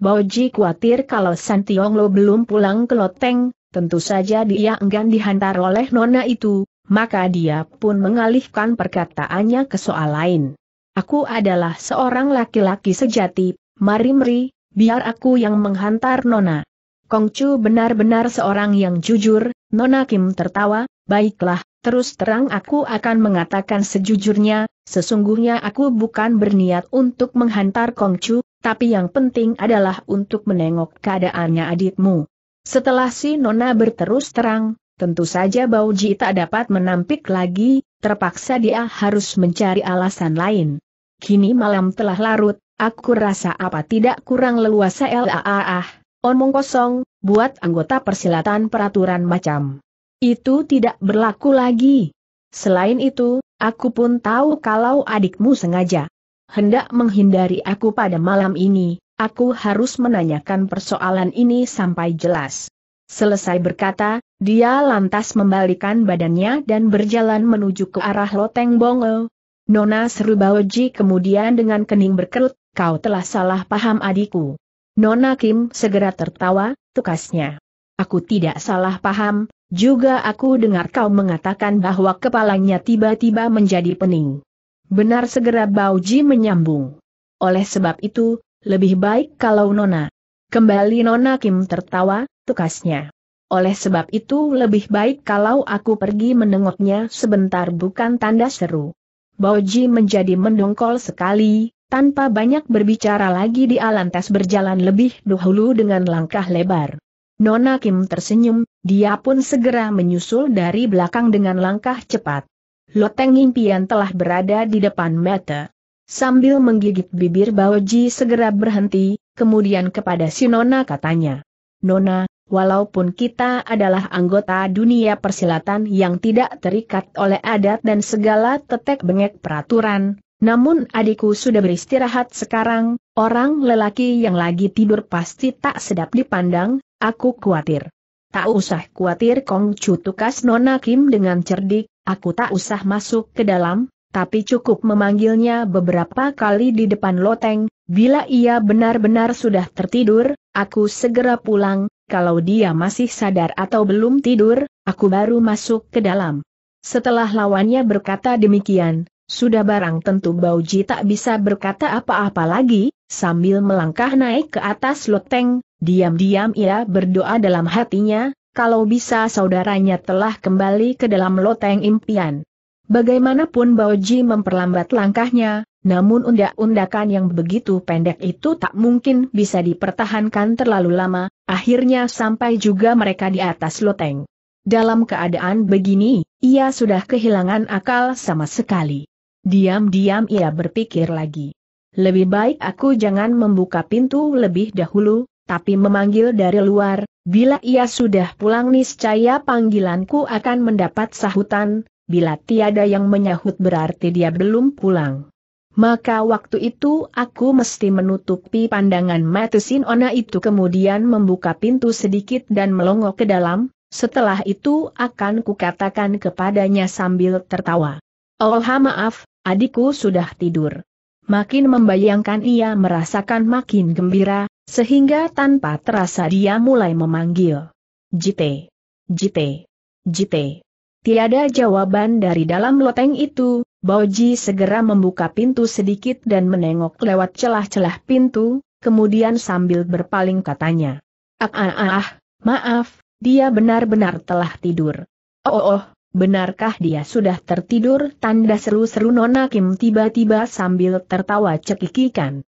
Boji khawatir kalau San Lo belum pulang ke Loteng, tentu saja dia enggan dihantar oleh nona itu, maka dia pun mengalihkan perkataannya ke soal lain. Aku adalah seorang laki-laki sejati, mari meri, biar aku yang menghantar nona. Kongcu benar-benar seorang yang jujur, Nona Kim tertawa, baiklah, Terus terang aku akan mengatakan sejujurnya, sesungguhnya aku bukan berniat untuk menghantar Kongcu, tapi yang penting adalah untuk menengok keadaannya adikmu. Setelah si Nona berterus terang, tentu saja Bao Ji tak dapat menampik lagi, terpaksa dia harus mencari alasan lain. Kini malam telah larut, aku rasa apa tidak kurang leluasa LAAH, omong kosong, buat anggota persilatan peraturan macam. Itu tidak berlaku lagi. Selain itu, aku pun tahu kalau adikmu sengaja hendak menghindari aku pada malam ini, aku harus menanyakan persoalan ini sampai jelas. Selesai berkata, dia lantas membalikan badannya dan berjalan menuju ke arah loteng bongo. Nona seru kemudian dengan kening berkerut, kau telah salah paham adikku. Nona Kim segera tertawa, tukasnya. Aku tidak salah paham, juga aku dengar kau mengatakan bahwa kepalanya tiba-tiba menjadi pening. Benar segera Bauji menyambung. Oleh sebab itu, lebih baik kalau Nona. Kembali Nona Kim tertawa, tukasnya. Oleh sebab itu lebih baik kalau aku pergi menengoknya sebentar bukan tanda seru. Bauji menjadi mendongkol sekali, tanpa banyak berbicara lagi di alantas berjalan lebih dahulu dengan langkah lebar. Nona Kim tersenyum, dia pun segera menyusul dari belakang dengan langkah cepat. Loteng impian telah berada di depan mata. Sambil menggigit bibir Baoji segera berhenti, kemudian kepada si Nona katanya. Nona, walaupun kita adalah anggota dunia persilatan yang tidak terikat oleh adat dan segala tetek bengek peraturan, namun adikku sudah beristirahat sekarang, orang lelaki yang lagi tidur pasti tak sedap dipandang, Aku khawatir. Tak usah khawatir Kong Chu tukas Nona Kim dengan cerdik, aku tak usah masuk ke dalam, tapi cukup memanggilnya beberapa kali di depan loteng, bila ia benar-benar sudah tertidur, aku segera pulang, kalau dia masih sadar atau belum tidur, aku baru masuk ke dalam. Setelah lawannya berkata demikian, sudah barang tentu Bauji tak bisa berkata apa-apa lagi, sambil melangkah naik ke atas loteng, Diam-diam ia berdoa dalam hatinya, kalau bisa saudaranya telah kembali ke dalam loteng impian. Bagaimanapun Baoji memperlambat langkahnya, namun undak-undakan yang begitu pendek itu tak mungkin bisa dipertahankan terlalu lama, akhirnya sampai juga mereka di atas loteng. Dalam keadaan begini, ia sudah kehilangan akal sama sekali. Diam-diam ia berpikir lagi. Lebih baik aku jangan membuka pintu lebih dahulu, tapi memanggil dari luar, bila ia sudah pulang niscaya panggilanku akan mendapat sahutan, bila tiada yang menyahut berarti dia belum pulang. Maka waktu itu aku mesti menutupi pandangan Matesin Ona itu kemudian membuka pintu sedikit dan melongok ke dalam, setelah itu akan kukatakan kepadanya sambil tertawa. Oh maaf, adikku sudah tidur. Makin membayangkan ia merasakan makin gembira, sehingga tanpa terasa dia mulai memanggil. Jite, jite, jite. Tiada jawaban dari dalam loteng itu, Boji segera membuka pintu sedikit dan menengok lewat celah-celah pintu, kemudian sambil berpaling katanya. Ah, ah, ah, ah maaf, dia benar-benar telah tidur. Oh, oh, oh, benarkah dia sudah tertidur? Tanda seru-seru Nona Kim tiba-tiba sambil tertawa cekikikan.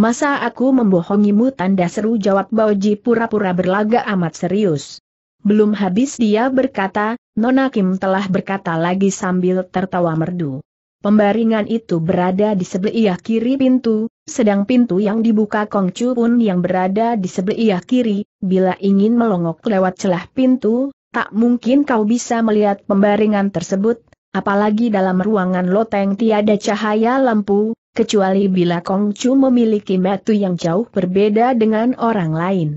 Masa aku membohongimu tanda seru jawab Baoji pura-pura berlagak amat serius. Belum habis dia berkata, Nona Kim telah berkata lagi sambil tertawa merdu. Pembaringan itu berada di sebelah kiri pintu, sedang pintu yang dibuka Kongcu pun yang berada di sebelah kiri, bila ingin melongok lewat celah pintu, tak mungkin kau bisa melihat pembaringan tersebut, apalagi dalam ruangan loteng tiada cahaya lampu, kecuali bila Kong Chu memiliki metu yang jauh berbeda dengan orang lain.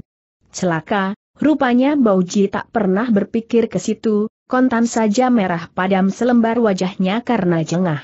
Celaka, rupanya Ji tak pernah berpikir ke situ, kontan saja merah padam selembar wajahnya karena jengah.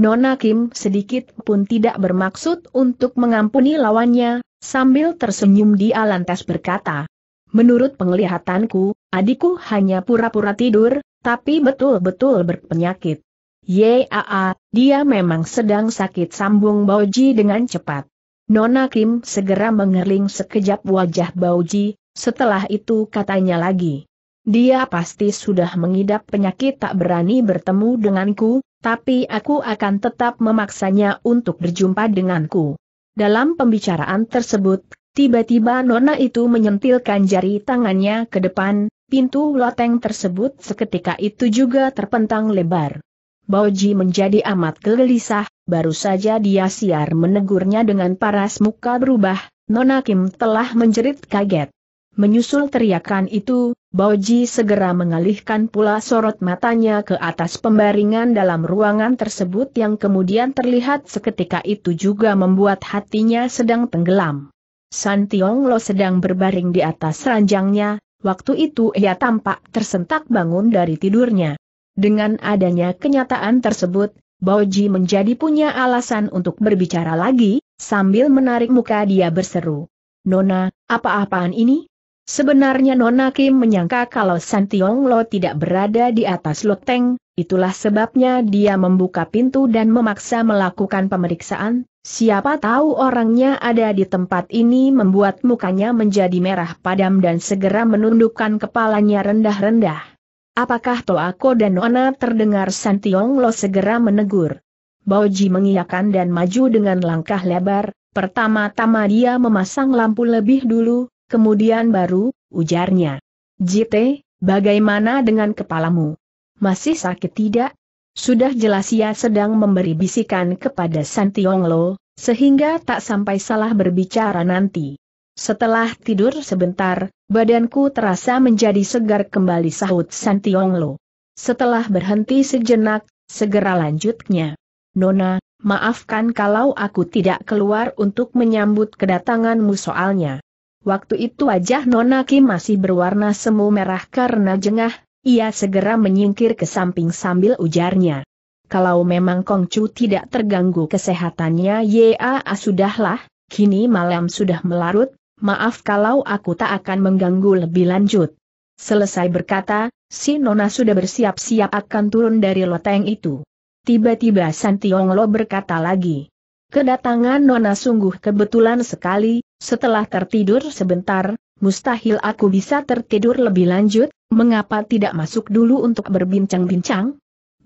Nona Kim sedikit pun tidak bermaksud untuk mengampuni lawannya, sambil tersenyum dia lantas berkata, Menurut penglihatanku, adikku hanya pura-pura tidur, tapi betul-betul berpenyakit. Yaa, dia memang sedang sakit sambung Bauji dengan cepat. Nona Kim segera mengerling sekejap wajah Bauji, setelah itu katanya lagi. Dia pasti sudah mengidap penyakit tak berani bertemu denganku, tapi aku akan tetap memaksanya untuk berjumpa denganku. Dalam pembicaraan tersebut, tiba-tiba Nona itu menyentilkan jari tangannya ke depan, pintu loteng tersebut seketika itu juga terpentang lebar. Baoji menjadi amat gelisah, baru saja dia siar menegurnya dengan paras muka berubah, Nona Kim telah menjerit kaget. Menyusul teriakan itu, Baoji segera mengalihkan pula sorot matanya ke atas pembaringan dalam ruangan tersebut yang kemudian terlihat seketika itu juga membuat hatinya sedang tenggelam. San Tiong Lo sedang berbaring di atas ranjangnya, waktu itu ia tampak tersentak bangun dari tidurnya. Dengan adanya kenyataan tersebut, Boji menjadi punya alasan untuk berbicara lagi, sambil menarik muka dia berseru. Nona, apa-apaan ini? Sebenarnya Nona Kim menyangka kalau Santiong Lo tidak berada di atas loteng, itulah sebabnya dia membuka pintu dan memaksa melakukan pemeriksaan, siapa tahu orangnya ada di tempat ini membuat mukanya menjadi merah padam dan segera menundukkan kepalanya rendah-rendah. Apakah Toako dan Nona terdengar Santiong Lo segera menegur? Boji mengiyakan dan maju dengan langkah lebar, pertama-tama dia memasang lampu lebih dulu, kemudian baru, ujarnya. Jite, bagaimana dengan kepalamu? Masih sakit tidak? Sudah jelas ia sedang memberi bisikan kepada Santiong Lo, sehingga tak sampai salah berbicara nanti. Setelah tidur sebentar, badanku terasa menjadi segar kembali sahut Santionglo. Setelah berhenti sejenak, segera lanjutnya. Nona, maafkan kalau aku tidak keluar untuk menyambut kedatanganmu soalnya. Waktu itu wajah Nona Kim masih berwarna semu merah karena jengah, ia segera menyingkir ke samping sambil ujarnya. Kalau memang Kongcu tidak terganggu kesehatannya ya sudahlah, kini malam sudah melarut, maaf kalau aku tak akan mengganggu lebih lanjut. Selesai berkata, si Nona sudah bersiap-siap akan turun dari loteng itu. Tiba-tiba San Tiong Lo berkata lagi. Kedatangan Nona sungguh kebetulan sekali, setelah tertidur sebentar, mustahil aku bisa tertidur lebih lanjut, mengapa tidak masuk dulu untuk berbincang-bincang?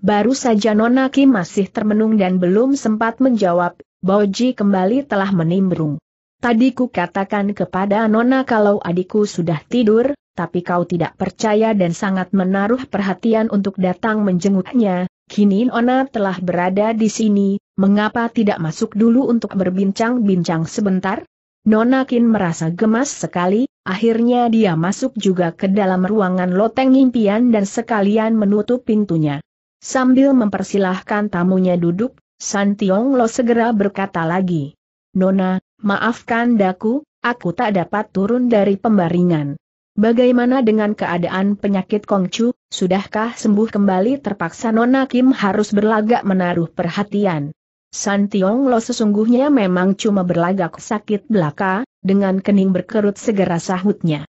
Baru saja Nona Kim masih termenung dan belum sempat menjawab, Boji kembali telah menimbrung. Tadi ku katakan kepada Nona kalau adikku sudah tidur, tapi kau tidak percaya dan sangat menaruh perhatian untuk datang menjenguknya. Kini Nona telah berada di sini, mengapa tidak masuk dulu untuk berbincang-bincang sebentar? Nona Kin merasa gemas sekali, akhirnya dia masuk juga ke dalam ruangan loteng impian dan sekalian menutup pintunya. Sambil mempersilahkan tamunya duduk, San Tiong Lo segera berkata lagi. Nona, Maafkan daku, aku tak dapat turun dari pembaringan. Bagaimana dengan keadaan penyakit Kongcu, sudahkah sembuh kembali terpaksa Nona Kim harus berlagak menaruh perhatian. San Tiong Lo sesungguhnya memang cuma berlagak sakit belaka, dengan kening berkerut segera sahutnya.